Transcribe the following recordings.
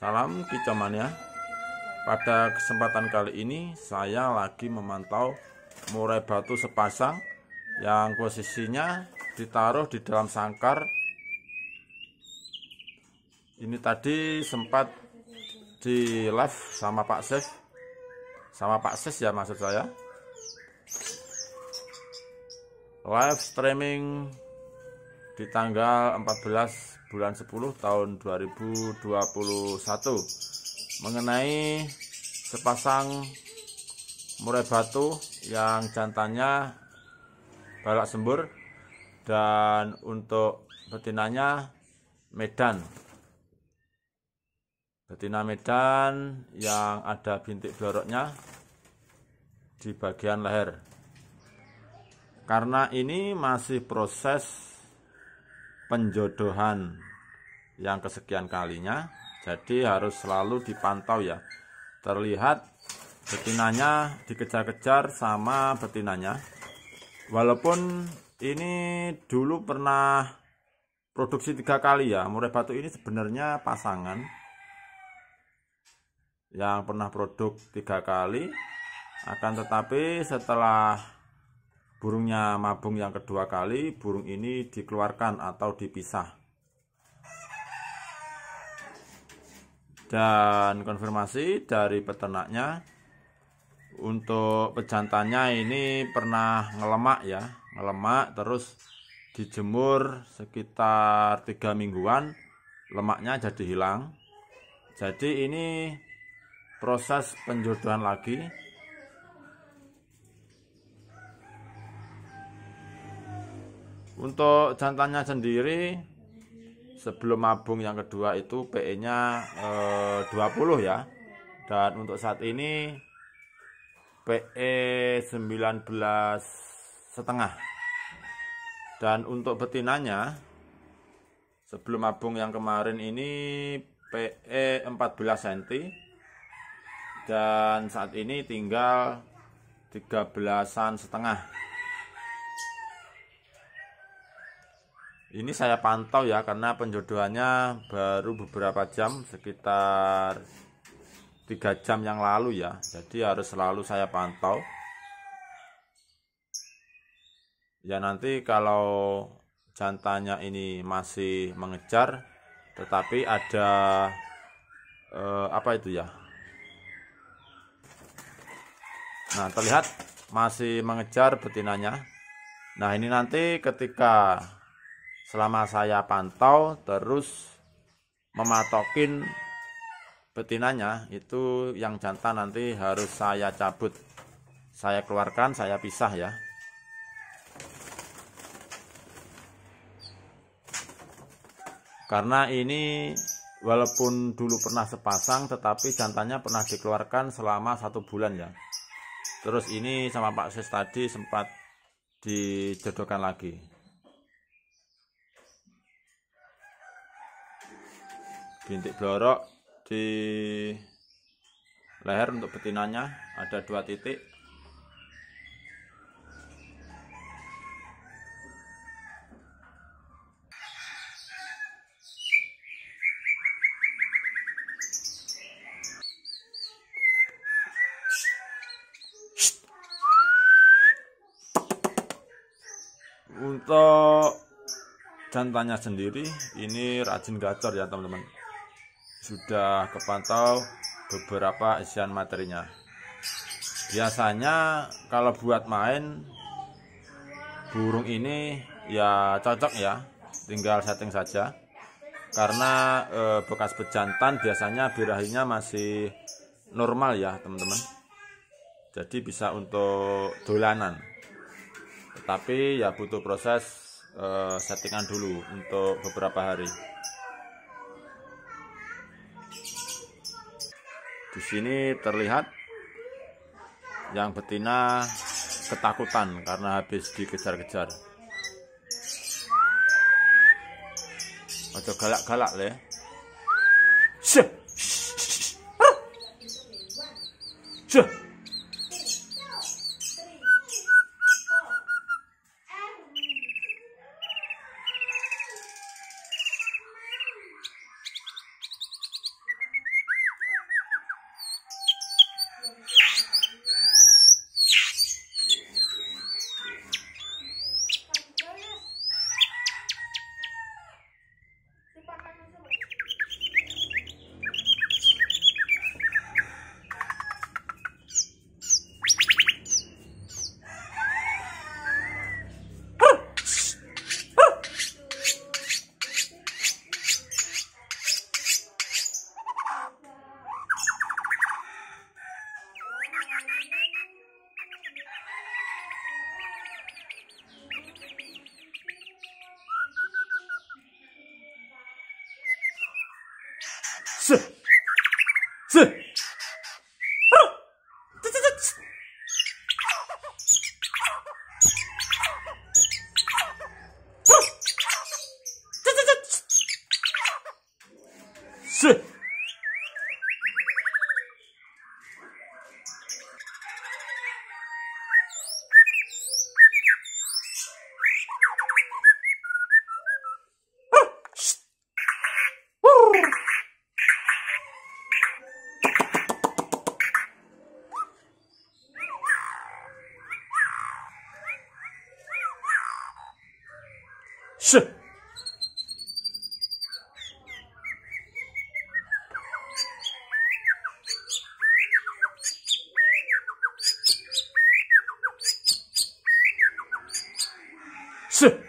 Salam Kicamania. Ya. Pada kesempatan kali ini saya lagi memantau murai batu sepasang yang posisinya ditaruh di dalam sangkar. Ini tadi sempat di live sama Pak Sef. Sama Pak Ses ya maksud saya. Live streaming di tanggal 14 bulan 10 tahun 2021 mengenai sepasang murai batu yang jantannya balak sembur dan untuk betinanya Medan betina Medan yang ada bintik bloroknya di bagian leher karena ini masih proses penjodohan yang kesekian kalinya jadi harus selalu dipantau ya terlihat betinanya dikejar-kejar sama betinanya walaupun ini dulu pernah produksi tiga kali ya murai batu ini sebenarnya pasangan yang pernah produk tiga kali akan tetapi setelah burungnya mabung yang kedua kali burung ini dikeluarkan atau dipisah dan konfirmasi dari peternaknya untuk pejantannya ini pernah ngelemak ya ngelemak terus dijemur sekitar tiga mingguan lemaknya jadi hilang jadi ini proses penjodohan lagi Untuk jantannya sendiri sebelum mabung yang kedua itu PE-nya eh, 20 ya. Dan untuk saat ini PE 19 setengah. Dan untuk betinanya sebelum mabung yang kemarin ini PE 14 cm dan saat ini tinggal 13-an setengah Ini saya pantau ya karena penjodohannya baru beberapa jam sekitar tiga jam yang lalu ya. Jadi harus selalu saya pantau. Ya nanti kalau jantannya ini masih mengejar tetapi ada eh, apa itu ya? Nah, terlihat masih mengejar betinanya. Nah, ini nanti ketika selama saya pantau terus mematokin betinanya itu yang jantan nanti harus saya cabut saya keluarkan saya pisah ya karena ini walaupun dulu pernah sepasang tetapi jantannya pernah dikeluarkan selama satu bulan ya terus ini sama Pak Sis tadi sempat dijodohkan lagi bintik blorok di leher untuk betinanya ada dua titik untuk jantannya sendiri ini rajin gacor ya teman-teman sudah kepantau beberapa isian materinya biasanya kalau buat main burung ini ya cocok ya tinggal setting saja karena e, bekas pejantan biasanya birahinya masih normal ya teman-teman jadi bisa untuk dolanan tetapi ya butuh proses e, settingan dulu untuk beberapa hari Di sini terlihat yang betina ketakutan karena habis dikejar-kejar. Ojo galak-galak deh. 是。す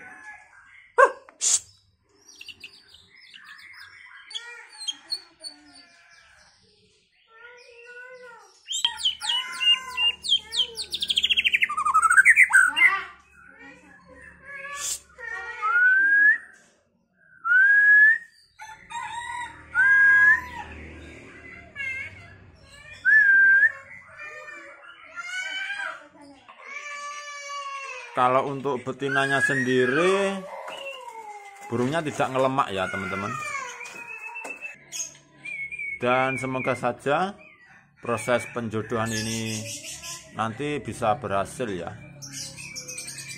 kalau untuk betinanya sendiri burungnya tidak ngelemak ya teman-teman dan semoga saja proses penjodohan ini nanti bisa berhasil ya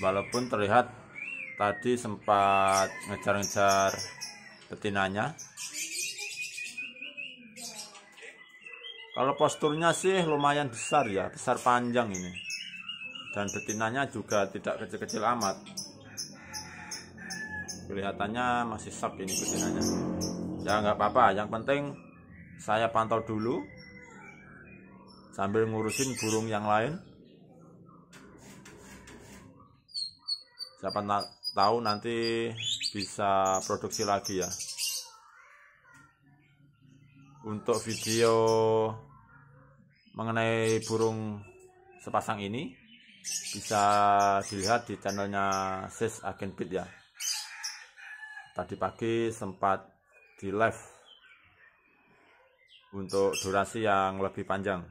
walaupun terlihat tadi sempat ngejar-ngejar betinanya kalau posturnya sih lumayan besar ya besar panjang ini dan betinanya juga tidak kecil-kecil amat kelihatannya masih shock ini betinanya ya nggak apa-apa yang penting saya pantau dulu sambil ngurusin burung yang lain siapa tahu nanti bisa produksi lagi ya untuk video mengenai burung sepasang ini bisa dilihat di channelnya Sis Agen pit ya tadi pagi sempat di live untuk durasi yang lebih panjang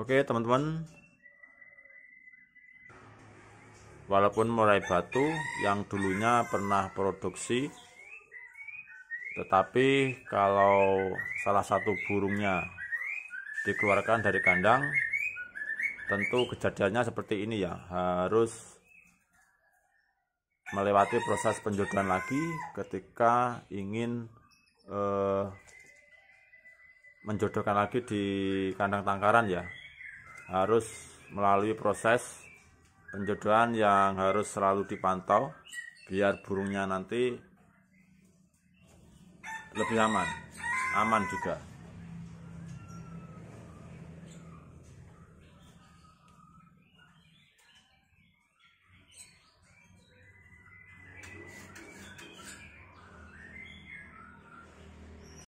Oke teman-teman Walaupun murai batu yang dulunya pernah produksi Tetapi kalau salah satu burungnya dikeluarkan dari kandang Tentu kejadiannya seperti ini ya Harus melewati proses penjodohan lagi ketika ingin eh, menjodohkan lagi di kandang tangkaran ya harus melalui proses penjodohan yang harus selalu dipantau biar burungnya nanti lebih aman aman juga